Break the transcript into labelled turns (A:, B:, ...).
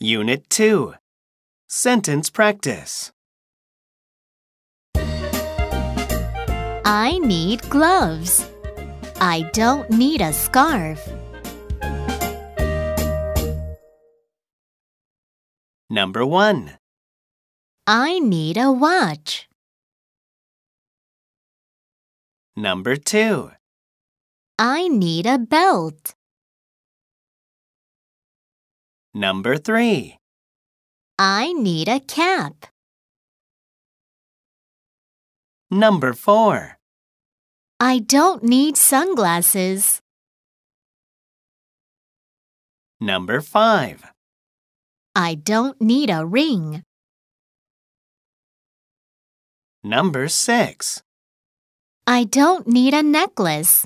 A: Unit 2 Sentence Practice
B: I need gloves. I don't need a scarf.
A: Number 1
B: I need a
C: watch.
A: Number 2
C: I need a belt.
A: Number three.
C: I need a cap.
A: Number four.
C: I don't need sunglasses. Number five. I don't need a ring.
A: Number six.
C: I don't need a necklace.